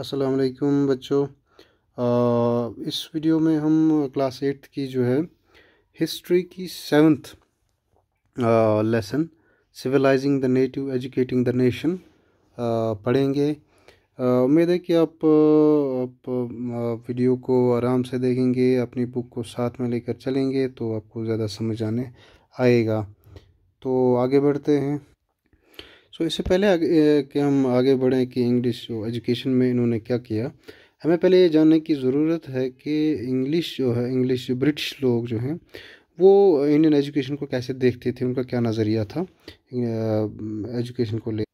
अस्सलाम वालेकुम बच्चों इस वीडियो में हम क्लास एट्थ की जो है हिस्ट्री की seventh lesson civilising the native educating the nation पढ़ेंगे उम्मीद है कि आप, आप वीडियो को आराम से देखेंगे अपनी बुक को साथ में लेकर चलेंगे तो आपको ज़्यादा समझ आने आएगा तो आगे बढ़ते हैं सो इससे पहले आगे कि हम आगे बढ़ें कि इंग्लिश एजुकेशन में इन्होंने क्या किया हमें पहले ये जानने की ज़रूरत है कि इंग्लिश जो है इंग्लिश ब्रिटिश लोग जो हैं वो इंडियन एजुकेशन को कैसे देखते थे उनका क्या नज़रिया था एजुकेशन को ले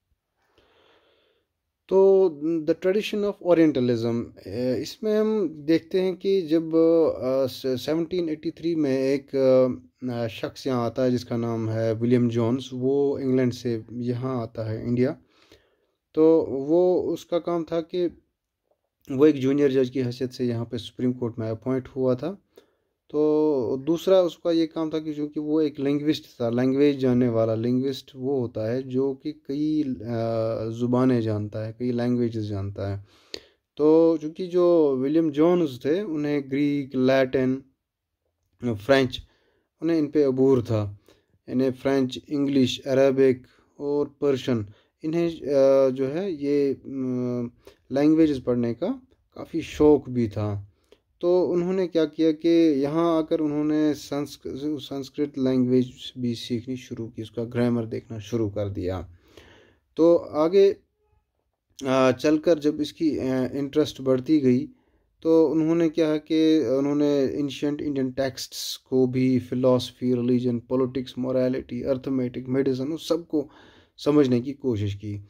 तो द ट्रेडिशन ऑफ ओरिएंटलिज्म इसमें हम देखते हैं कि जब सेवनटीन एटी थ्री में एक eh, eh, शख्स यहाँ आता है जिसका नाम है विलियम जॉन्स वो इंग्लैंड से यहाँ आता है इंडिया तो वो उसका काम था कि वो एक जूनियर जज की हैसियत से यहाँ पे सुप्रीम कोर्ट में अपॉइंट हुआ था तो दूसरा उसका ये काम था कि चूँकि वो एक लैंग्विस्ट था लैंग्वेज जानने वाला लिंग्विस्ट वो होता है जो कि कई ज़ुबानें जानता है कई लैंग्वेजेस जानता है तो चूँकि जो विलियम जॉन्स थे उन्हें ग्रीक लैटिन फ्रेंच उन्हें इन पे अबूर था इन्हें फ्रेंच इंग्लिश अरबिक और पर्शन इन्हें जो है ये लैंग्वेज पढ़ने का काफ़ी शौक़ भी था तो उन्होंने क्या किया कि यहाँ आकर उन्होंने संस्क संस्कृत लैंग्वेज भी सीखनी शुरू की उसका ग्रामर देखना शुरू कर दिया तो आगे चलकर जब इसकी इंटरेस्ट बढ़ती गई तो उन्होंने क्या है कि उन्होंने एंशंट इंडियन टेक्स्ट्स को भी philosophy religion politics morality arithmetic medicine उस सब को समझने की कोशिश की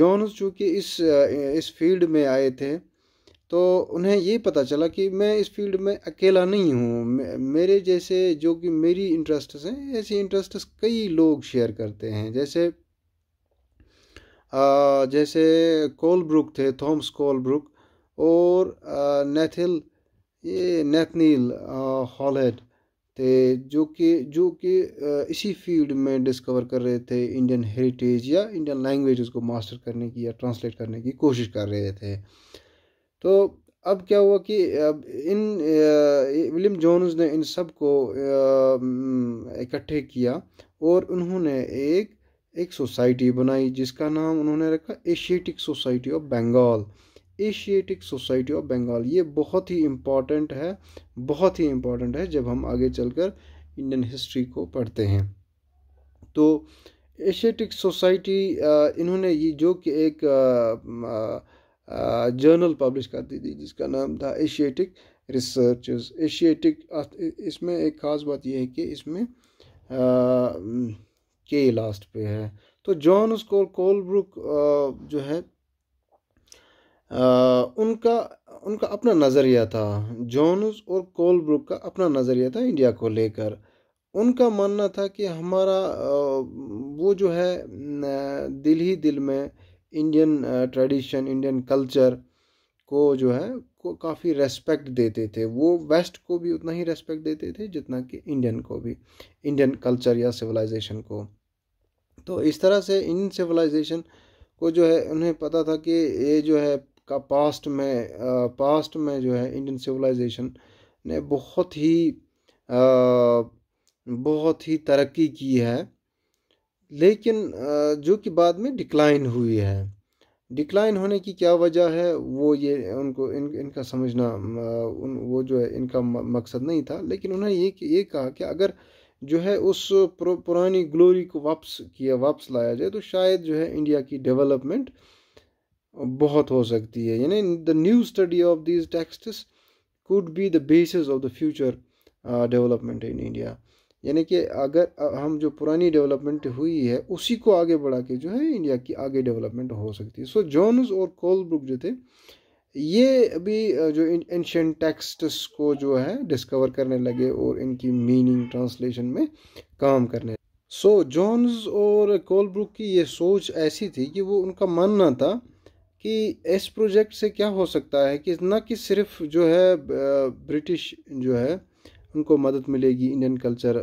जॉन्स चूँकि इस इस फील्ड में आए थे तो उन्हें ये पता चला कि मैं इस फील्ड में अकेला नहीं हूँ मेरे जैसे जो कि मेरी इंटरेस्ट हैं ऐसे इंटरेस्ट कई लोग शेयर करते हैं जैसे आ, जैसे कोलब्रुक थे थॉम्स कोलब्रुक और नेथिल ये नेथनील हॉलेड थे जो कि जो कि इसी फील्ड में डिस्कवर कर रहे थे इंडियन हेरिटेज या इंडियन लैंग्वेज को मास्टर करने की या ट्रांसलेट करने की कोशिश कर रहे थे तो अब क्या हुआ कि अब इन विलियम जोन्स ने इन सब को इकट्ठे किया और उन्होंने एक एक सोसाइटी बनाई जिसका नाम उन्होंने रखा Asiatic Society of Bengal Asiatic Society of Bengal ये बहुत ही इम्पॉर्टेंट है बहुत ही इम्पॉर्टेंट है जब हम आगे चलकर इंडियन हिस्ट्री को पढ़ते हैं तो एशियाटिक सोसाइटी इन्होंने ये जो कि एक जर्नल पब्लिश करती थी जिसका नाम था एशियाटिक रिसर्च एशियाटिक इसमें एक ख़ास बात यह है कि इसमें के लास्ट पे है तो जॉन स्कोर कोलब्रुक जो है आ, उनका उनका अपना नज़रिया था जॉनस और कोलब्रुक का अपना नज़रिया था इंडिया को लेकर उनका मानना था कि हमारा वो जो है दिल ही दिल में इंडियन ट्रेडिशन इंडियन कल्चर को जो है को काफ़ी रेस्पेक्ट देते थे वो वेस्ट को भी उतना ही रेस्पेक्ट देते थे जितना कि इंडियन को भी इंडियन कल्चर या सिविलाइजेशन को तो इस तरह से इंडियन सिविलाइजेशन को जो है उन्हें पता था कि ये जो है का पास्ट में पास्ट uh, में जो है इंडियन सिविलाइजेशन ने बहुत ही आ, uh, बहुत ही तरक्की की है लेकिन जो कि बाद में डिक्लाइन हुई है डिक्लाइन होने की क्या वजह है वो ये उनको इन इनका समझना उन वो जो है इनका मकसद नहीं था लेकिन उन्होंने ये ये कहा कि अगर जो है उस पुरानी ग्लोरी को वापस किया वापस लाया जाए तो शायद जो है इंडिया की डेवलपमेंट बहुत हो सकती है यानी the new study of these text could be the basis of the future development in India यानी कि अगर हम जो पुरानी डेवलपमेंट हुई है उसी को आगे बढ़ा के जो है इंडिया की आगे डेवलपमेंट हो सकती है सो जॉन्स और कोलब्रुक जो थे ये अभी जो एंशन टेक्स्ट्स को जो है डिस्कवर करने लगे और इनकी मीनिंग ट्रांसलेशन में काम करने सो so, जॉन्स और कोलब्रुक की ये सोच ऐसी थी कि वो उनका मानना था कि इस प्रोजेक्ट से क्या हो सकता है कि न कि सिर्फ जो है ब्रिटिश जो है उनको मदद मिलेगी इंडियन कल्चर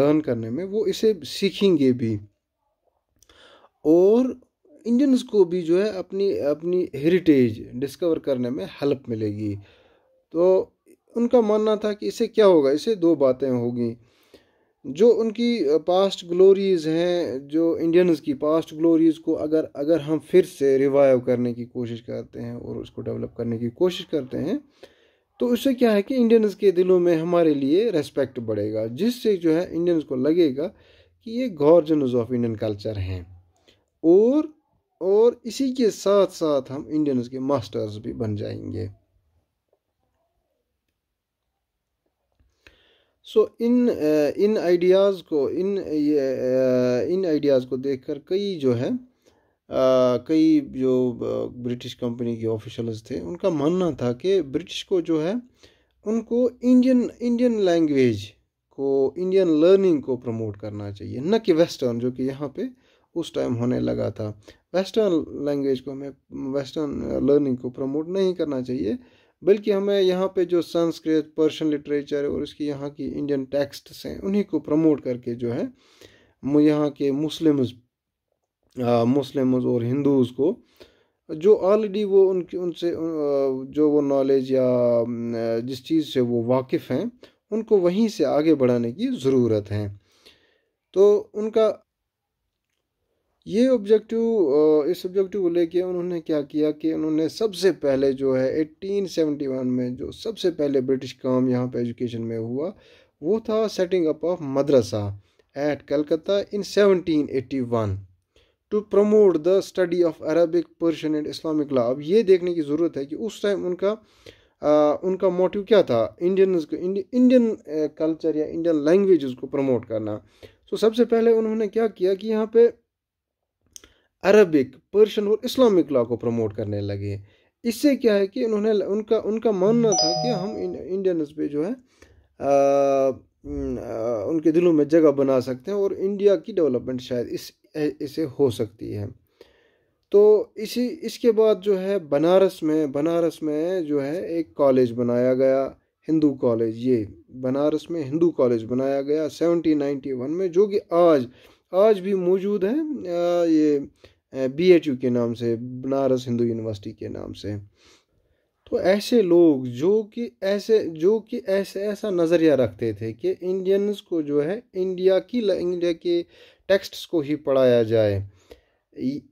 लर्न करने में वो इसे सीखेंगे भी और इंडियंस को भी जो है अपनी अपनी हेरिटेज डिस्कवर करने में हेल्प मिलेगी तो उनका मानना था कि इसे क्या होगा इसे दो बातें होगी जो उनकी पास्ट ग्लोरीज़ हैं जो इंडियंस की पास्ट ग्लोरीज़ को अगर अगर हम फिर से रिवाइव करने की कोशिश करते हैं और उसको डेवलप करने की कोशिश करते हैं तो उससे क्या है कि इंडियंस के दिलों में हमारे लिए रेस्पेक्ट बढ़ेगा जिससे जो है इंडियंस को लगेगा कि ये गॉर्जनज ऑफ इंडियन कल्चर हैं और और इसी के साथ साथ हम इंडियंस के मास्टर्स भी बन जाएंगे सो so, इन इन आइडियाज़ को इन ये इन आइडियाज़ को देखकर कई जो है कई जो ब्रिटिश कंपनी के ऑफिशल्स थे उनका मानना था कि ब्रिटिश को जो है उनको इंडियन इंडियन लैंग्वेज को इंडियन लर्निंग को प्रमोट करना चाहिए न कि वेस्टर्न जो कि यहाँ पे उस टाइम होने लगा था वेस्टर्न लैंग्वेज को हमें वेस्टर्न लर्निंग को प्रमोट नहीं करना चाहिए बल्कि हमें यहाँ पे जो संस्कृत पर्शियन लिटरेचर और इसकी यहाँ की इंडियन टेक्स्ट्स हैं उन्हीं को प्रमोट करके जो है यहाँ के मुस्लिम्स मुस्लिम्स और हिंदूज़ को जो ऑलरेडी वो उनकी उनसे जो वो नॉलेज या जिस चीज़ से वो वाकिफ़ हैं उनको वहीं से आगे बढ़ाने की ज़रूरत है तो उनका ये ऑब्जेक्टिव इस ऑब्जेक्टिव को लेके उन्होंने क्या किया कि उन्होंने सबसे पहले जो है 1871 में जो सबसे पहले ब्रिटिश काम यहाँ पे एजुकेशन में हुआ वो था सेटिंग अप ऑफ मदरसा at Calcutta in 1781 to promote the study of Arabic Persian and Islamic law अब ये देखने की ज़रूरत है कि उस टाइम उनका आ, उनका मोटिव क्या था इंडियंस को इंडियन कल्चर या इंडियन लैंग्वेज को प्रमोट करना सो so, सबसे पहले उन्होंने क्या किया कि यहाँ पे अरबिक पर्शियन और इस्लामिक लॉ को प्रमोट करने लगे इससे क्या है कि उन्होंने उनका उनका मानना था कि हम इंडियंस पे जो है आ, हम्म, उनके दिलों में जगह बना सकते हैं और इंडिया की डेवलपमेंट शायद इस इसे हो सकती है तो इसी इसके बाद जो है बनारस में बनारस में जो है एक कॉलेज बनाया गया हिंदू कॉलेज ये बनारस में हिंदू कॉलेज बनाया गया सेवनटीन नाइन्टी वन में जो कि आज आज भी मौजूद है ये बी एच यू के नाम से बनारस हिंदू यूनिवर्सिटी के नाम से तो ऐसे लोग जो कि ऐसे जो कि ऐसे ऐसा नज़रिया रखते थे कि इंडियंस को जो है इंडिया की इंडिया के टेक्स्ट्स को ही पढ़ाया जाए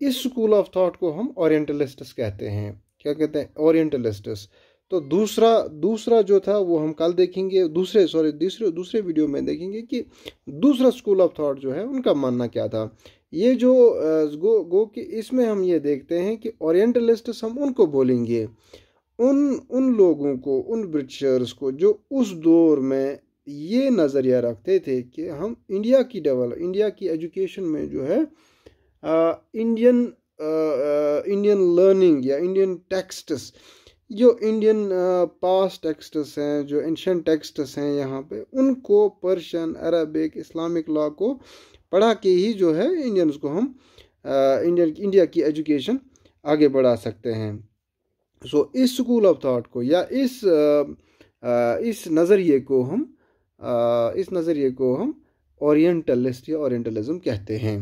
इस स्कूल ऑफ थॉट को हम ओरिएंटलिस्ट्स कहते हैं क्या कहते हैं ओरिएंटलिस्ट्स तो दूसरा दूसरा जो था वो हम कल देखेंगे दूसरे सॉरी दूसरे दूसरे वीडियो में देखेंगे कि दूसरा स्कूल ऑफ थॉट जो है उनका मानना क्या था ये जो गो गो कि इसमें हम ये देखते हैं कि ओरिएंटलिस्ट्स हम उनको बोलेंगे उन उन लोगों को उन ब्रिटिशर्स को जो उस दौर में ये नज़रिया रखते थे कि हम इंडिया की डेवलप इंडिया की एजुकेशन में जो है ah, Indian ah, Indian learning या इंडियन टेक्स्ट्स जो इंडियन पास टेक्स्ट्स हैं जो एंशन टेक्स्ट्स हैं यहाँ पे उनको पर्शियन अरबिक इस्लामिक लॉ को पढ़ा के ही जो है इंडियंस को हम इंडियन इंडिया की एजुकेशन आगे बढ़ा सकते हैं सो इस स्कूल ऑफ थॉट को या इस इस नज़रिए को हम इस नज़रिए को हम ओरिएंटलिस्ट या ओरिएंटलिज्म कहते हैं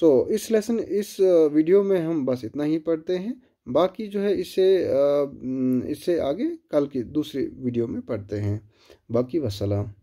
सो so, इस लेसन इस वीडियो में हम बस इतना ही पढ़ते हैं बाकी जो है इसे इससे आगे कल की दूसरी वीडियो में पढ़ते हैं बाकी वसलाम